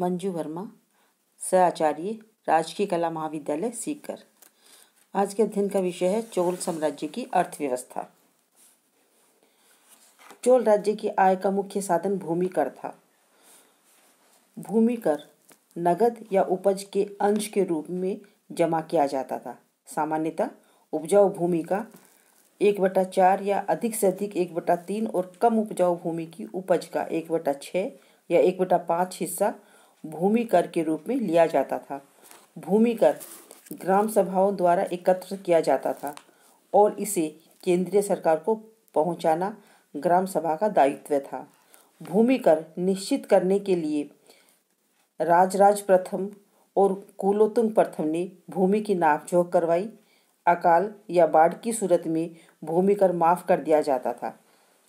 मंजू वर्मा सहाचार्य राजकीय कला महाविद्यालय सीकर आज के अध्ययन का विषय है चोल साम्राज्य की अर्थव्यवस्था चोल राज्य की आय का मुख्य साधन भूमि कर था भूमि कर नगद या उपज के अंश के रूप में जमा किया जाता था सामान्यतः उपजाऊ भूमि का एक बटा चार या अधिक से अधिक एक बटा तीन और कम उपजाऊ भूमि की उपज का एक बटा छः या एक बटा पाँच हिस्सा भूमि कर के रूप में लिया जाता था भूमि कर ग्राम सभाओं द्वारा एकत्र किया जाता था और इसे केंद्रीय सरकार को पहुंचाना ग्राम सभा का दायित्व था भूमि कर निश्चित करने के लिए राजराज प्रथम और कुलोत्तुंग प्रथम ने भूमि की झोंक करवाई अकाल या बाढ़ की सूरत में भूमि कर माफ़ कर दिया जाता था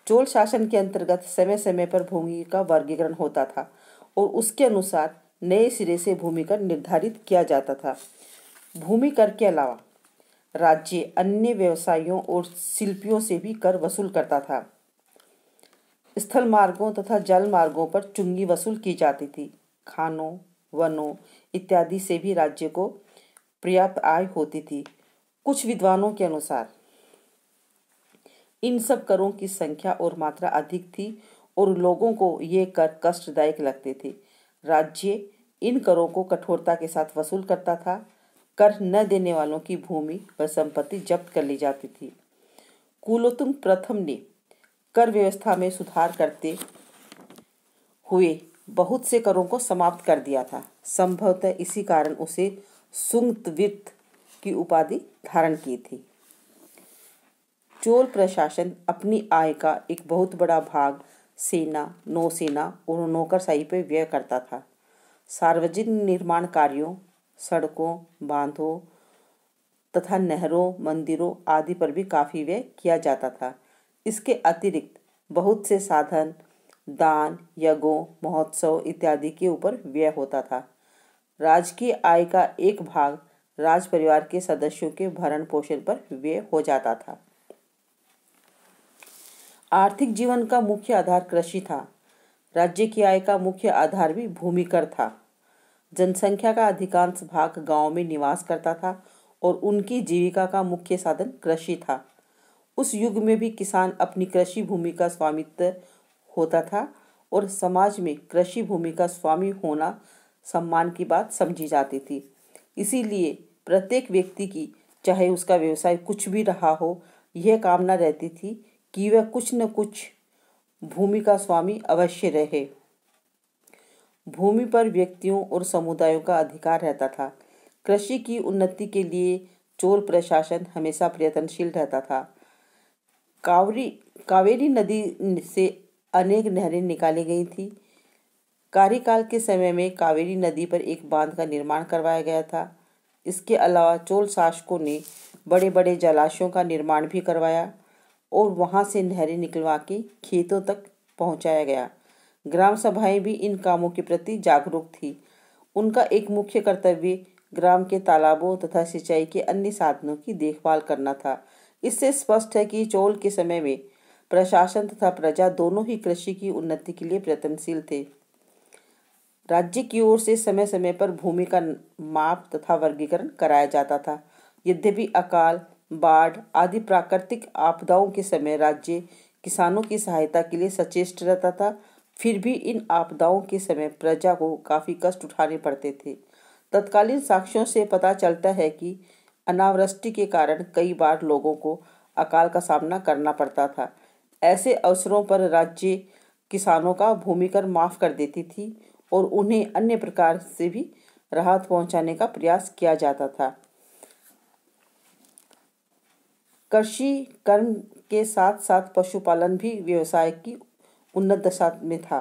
चोल शासन के अंतर्गत समय समय पर भूमि का वर्गीकरण होता था और उसके अनुसार नए सिरे से भूमि कर निर्धारित किया जाता था भूमि कर के अलावा राज्य अन्य व्यवसायियों और शिल्पियों से भी कर वसूल करता था स्थल मार्गों तथा जल मार्गों पर चुंगी वसूल की जाती थी खानों वनों इत्यादि से भी राज्य को पर्याप्त आय होती थी कुछ विद्वानों के अनुसार इन सब करों की संख्या और मात्रा अधिक थी और लोगों को ये कर कष्टदायक लगते थे राज्य इन करों को कठोरता के साथ वसूल करता था कर न देने वालों की भूमि व संपत्ति जब्त कर ली जाती थी कुलोत्तुंग प्रथम ने कर व्यवस्था में सुधार करते हुए बहुत से करों को समाप्त कर दिया था संभवतः इसी कारण उसे सुंगतवित की उपाधि धारण की थी चोल प्रशासन अपनी आय का एक बहुत बड़ा भाग सेना नौसेना और नौकरशाही पर व्यय करता था सार्वजनिक निर्माण कार्यों सड़कों बांधों तथा नहरों मंदिरों आदि पर भी काफ़ी व्यय किया जाता था इसके अतिरिक्त बहुत से साधन दान यज्ञों महोत्सव इत्यादि के ऊपर व्यय होता था राजकीय आय का एक भाग राज परिवार के सदस्यों के भरण पोषण पर व्यय हो जाता था आर्थिक जीवन का मुख्य आधार कृषि था राज्य की आय का मुख्य आधार भी भूमिकर था जनसंख्या का अधिकांश भाग गांव में निवास करता था और उनकी जीविका का मुख्य साधन कृषि था उस युग में भी किसान अपनी कृषि भूमि का स्वामित्व होता था और समाज में कृषि भूमि का स्वामी होना सम्मान की बात समझी जाती थी इसीलिए प्रत्येक व्यक्ति की चाहे उसका व्यवसाय कुछ भी रहा हो यह कामना रहती थी कि वह कुछ न कुछ भूमि का स्वामी अवश्य रहे भूमि पर व्यक्तियों और समुदायों का अधिकार रहता था कृषि की उन्नति के लिए चोल प्रशासन हमेशा प्रयत्नशील रहता था कावरी कावेरी नदी से अनेक नहरें निकाली गई थी कार्यकाल के समय में कावेरी नदी पर एक बांध का निर्माण करवाया गया था इसके अलावा चोल शासकों ने बड़े बड़े जलाशयों का निर्माण भी करवाया और वहाँ से नहरें निकलवा के खेतों तक पहुँचाया गया ग्राम सभाएं भी इन कामों के प्रति जागरूक थी उनका एक मुख्य कर्तव्य ग्राम के तालाबों तथा सिंचाई के अन्य साधनों की देखभाल करना था इससे स्पष्ट है कि चोल के समय में प्रशासन तथा प्रजा दोनों ही कृषि की उन्नति के लिए प्रयत्नशील थे राज्य की ओर से समय समय पर भूमि का माप तथा वर्गीकरण कराया जाता था यद्यपि अकाल बाढ़ आदि प्राकृतिक आपदाओं के समय राज्य किसानों की सहायता के लिए सचेष्ट रहता था फिर भी इन आपदाओं के समय प्रजा को काफ़ी कष्ट उठाने पड़ते थे तत्कालीन साक्ष्यों से पता चलता है कि अनावृष्टि के कारण कई बार लोगों को अकाल का सामना करना पड़ता था ऐसे अवसरों पर राज्य किसानों का भूमि कर माफ़ कर देती थी और उन्हें अन्य प्रकार से भी राहत पहुंचाने का प्रयास किया जाता था कृषि कर्म के साथ साथ पशुपालन भी व्यवसाय की उन्नत दशा में था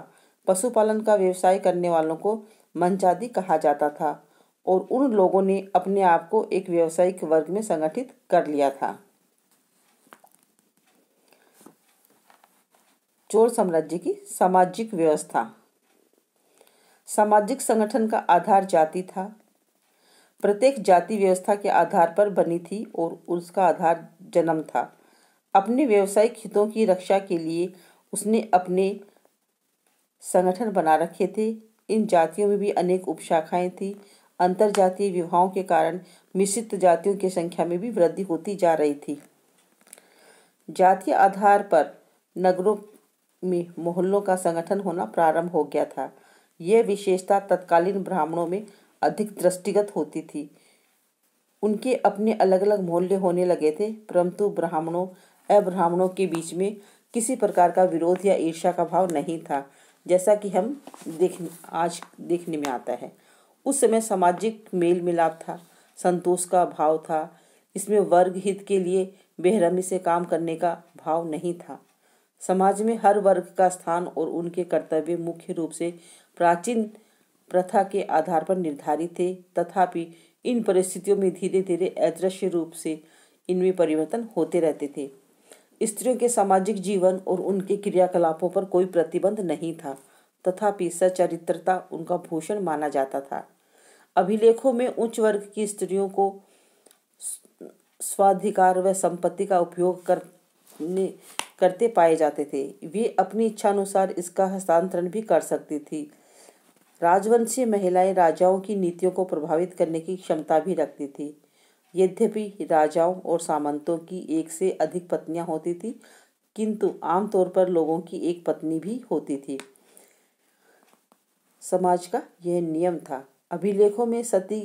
पशुपालन का व्यवसाय करने वालों को मंचादी कहा जाता था और उन लोगों ने अपने आप को एक व्यावसायिक वर्ग में संगठित कर लिया था चोर साम्राज्य की सामाजिक व्यवस्था सामाजिक संगठन का आधार जाति था प्रत्येक जाति व्यवस्था के आधार पर बनी थी और उसका आधार जन्म था अपने व्यवसायिक हितों की रक्षा के लिए उसने अपने संगठन बना रखे थे इन जातियों में भी अनेक उपशाखाएं थी अंतर जातीय विवाहों के कारण मिश्रित जातियों की संख्या में भी वृद्धि होती जा रही थी जातीय आधार पर नगरों में मोहल्लों का संगठन होना प्रारंभ हो गया था यह विशेषता तत्कालीन ब्राह्मणों में अधिक दृष्टिगत होती थी उनके अपने अलग अलग मूल्य होने लगे थे परंतु ब्राह्मणों अब्राह्मणों के बीच में किसी प्रकार का विरोध या ईर्ष्या का भाव नहीं था जैसा कि हम देख आज देखने में आता है उस समय सामाजिक मेल मिलाप था संतोष का भाव था इसमें वर्ग हित के लिए बेहरमी से काम करने का भाव नहीं था समाज में हर वर्ग का स्थान और उनके कर्तव्य मुख्य रूप से प्राचीन प्रथा के आधार पर निर्धारित थे तथापि इन परिस्थितियों में धीरे धीरे अदृश्य रूप से इनमें परिवर्तन होते रहते थे स्त्रियों के सामाजिक जीवन और उनके क्रियाकलापों पर कोई प्रतिबंध नहीं था तथापि सचरित्रता उनका भूषण माना जाता था अभिलेखों में उच्च वर्ग की स्त्रियों को स्वाधिकार व संपत्ति का उपयोग करने करते पाए जाते थे वे अपनी इच्छानुसार इसका हस्तांतरण भी कर सकती थी राजवंशीय महिलाएं राजाओं की नीतियों को प्रभावित करने की क्षमता भी रखती थी यद्यपि राजाओं और सामंतों की एक से अधिक पत्नियां होती थी किंतु आमतौर पर लोगों की एक पत्नी भी होती थी समाज का यह नियम था अभिलेखों में सती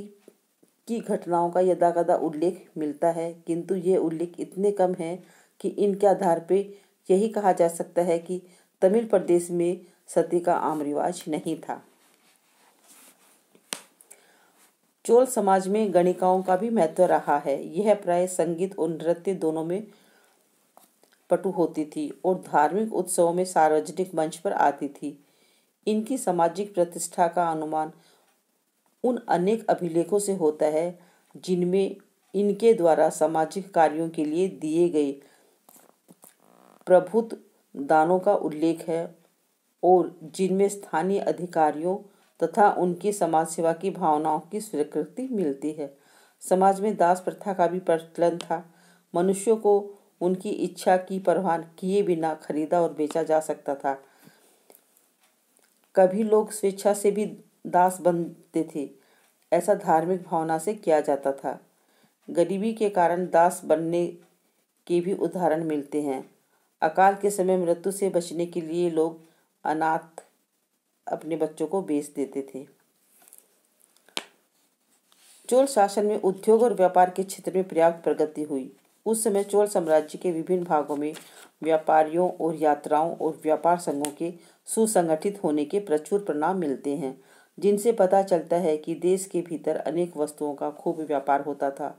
की घटनाओं का यदाकदा उल्लेख मिलता है किंतु यह उल्लेख इतने कम है कि इनके आधार पर यही कहा जा सकता है कि तमिल प्रदेश में सती का आम रिवाज नहीं था चोल समाज में गणिकाओं का भी महत्व रहा है यह प्राय संगीत और नृत्य दोनों में पटु होती थी और धार्मिक उत्सवों में सार्वजनिक मंच पर आती थी इनकी सामाजिक प्रतिष्ठा का अनुमान उन अनेक अभिलेखों से होता है जिनमें इनके द्वारा सामाजिक कार्यों के लिए दिए गए प्रभुत्व दानों का उल्लेख है और जिनमें स्थानीय अधिकारियों तथा उनकी समाज सेवा की भावनाओं की स्वीकृति मिलती है समाज में दास प्रथा का भी प्रचलन था मनुष्यों को उनकी इच्छा की परवाह किए बिना खरीदा और बेचा जा सकता था कभी लोग स्वेच्छा से भी दास बनते थे ऐसा धार्मिक भावना से किया जाता था गरीबी के कारण दास बनने के भी उदाहरण मिलते हैं अकाल के समय मृत्यु से बचने के लिए लोग अनाथ अपने बच्चों को बेच देते थे चोल शासन में उद्योग और व्यापार के क्षेत्र में पर्याप्त प्रगति हुई उस समय चोल साम्राज्य के विभिन्न भागों में व्यापारियों और यात्राओं और व्यापार संघों के सुसंगठित होने के प्रचुर परिणाम मिलते हैं जिनसे पता चलता है कि देश के भीतर अनेक वस्तुओं का खूब व्यापार होता था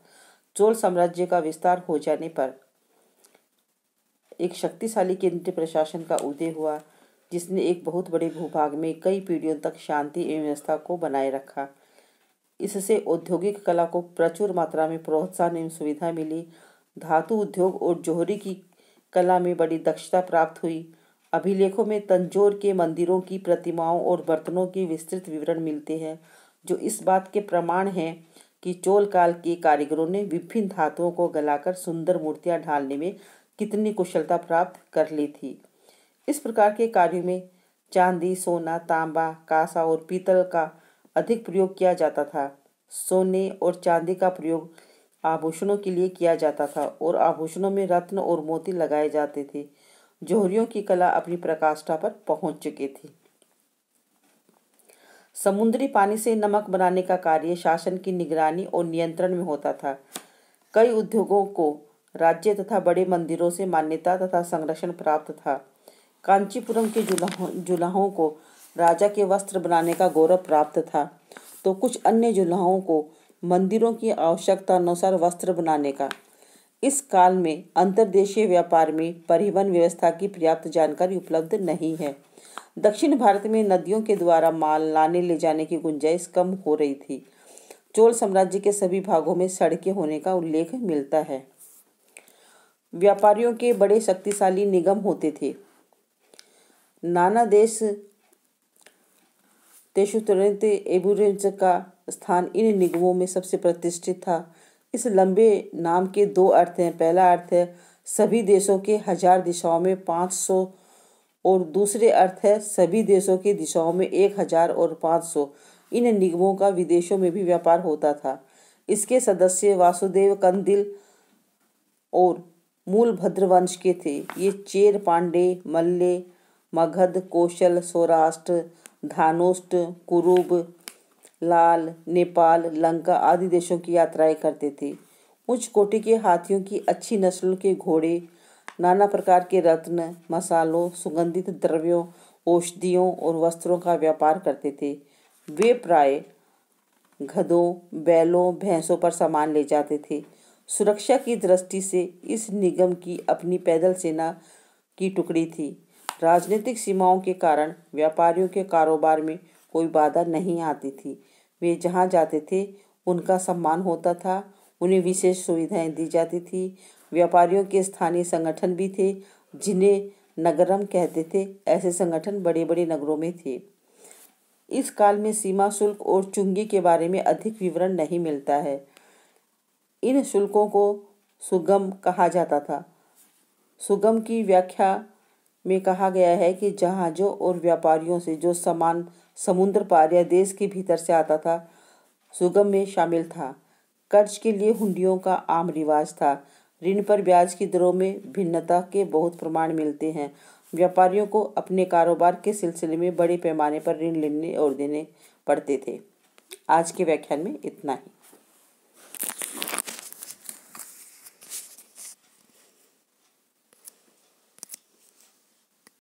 चोल साम्राज्य का विस्तार हो जाने पर एक शक्तिशाली केंद्रीय प्रशासन का उदय हुआ जिसने एक बहुत बड़े भूभाग में कई पीढ़ियों तक शांति एवं व्यवस्था को बनाए रखा इससे औद्योगिक कला को प्रचुर मात्रा में प्रोत्साहन एवं सुविधा मिली धातु उद्योग और जोहरी की कला में बड़ी दक्षता प्राप्त हुई अभिलेखों में तंजोर के मंदिरों की प्रतिमाओं और बर्तनों की विस्तृत विवरण मिलते हैं जो इस बात के प्रमाण हैं कि चोल काल के कारीगरों ने विभिन्न धातुओं को गलाकर सुंदर मूर्तियां ढालने में कितनी कुशलता प्राप्त कर ली थी इस प्रकार के कार्यों में चांदी सोना तांबा कासा और पीतल का अधिक प्रयोग किया जाता था सोने और चांदी का प्रयोग आभूषणों के लिए किया जाता था और आभूषणों में रत्न और मोती लगाए जाते थे जोहरियों की कला अपनी प्रकाष्ठा पर पहुंच चुकी थी समुद्री पानी से नमक बनाने का कार्य शासन की निगरानी और नियंत्रण में होता था कई उद्योगों को राज्य तथा बड़े मंदिरों से मान्यता तथा संरक्षण प्राप्त था कांचीपुरम के जुलाहों जुलाहों को राजा के वस्त्र बनाने का गौरव प्राप्त था तो कुछ अन्य जुलाहों को मंदिरों की आवश्यकता अनुसार वस्त्र बनाने का इस काल में अंतर्देशीय व्यापार में परिवहन व्यवस्था की पर्याप्त जानकारी उपलब्ध नहीं है दक्षिण भारत में नदियों के द्वारा माल लाने ले जाने की गुंजाइश कम हो रही थी चोल साम्राज्य के सभी भागों में सड़कें होने का उल्लेख मिलता है व्यापारियों के बड़े शक्तिशाली निगम होते थे नाना देश तेषु तुरंत का स्थान इन निगमों में सबसे प्रतिष्ठित था इस लंबे नाम के दो अर्थ हैं पहला अर्थ है सभी देशों के हजार दिशाओं में पाँच सौ और दूसरे अर्थ है सभी देशों की दिशाओं में एक हजार और पाँच सौ इन निगमों का विदेशों में भी व्यापार होता था इसके सदस्य वासुदेव कंदिल और मूल भद्रवंश के थे ये चेर पांडे मल्ले मगध कौशल सौराष्ट्र धानोष्ट कुरूब लाल नेपाल लंका आदि देशों की यात्राएं करते थे उच्च कोटि के हाथियों की अच्छी नस्लों के घोड़े नाना प्रकार के रत्न मसालों सुगंधित द्रव्यों औषधियों और वस्त्रों का व्यापार करते थे वे प्राय गधों बैलों भैंसों पर सामान ले जाते थे सुरक्षा की दृष्टि से इस निगम की अपनी पैदल सेना की टुकड़ी थी राजनीतिक सीमाओं के कारण व्यापारियों के कारोबार में कोई बाधा नहीं आती थी वे जहाँ जाते थे उनका सम्मान होता था उन्हें विशेष सुविधाएं दी जाती थी व्यापारियों के स्थानीय संगठन भी थे जिन्हें नगरम कहते थे ऐसे संगठन बड़े बड़े नगरों में थे इस काल में सीमा शुल्क और चुंगी के बारे में अधिक विवरण नहीं मिलता है इन शुल्कों को सुगम कहा जाता था सुगम की व्याख्या में कहा गया है कि जहाज़ों और व्यापारियों से जो सामान समुद्र पार या देश के भीतर से आता था सुगम में शामिल था कर्ज के लिए हुंडियों का आम रिवाज था ऋण पर ब्याज की दरों में भिन्नता के बहुत प्रमाण मिलते हैं व्यापारियों को अपने कारोबार के सिलसिले में बड़े पैमाने पर ऋण लेने और देने पड़ते थे आज के व्याख्यान में इतना ही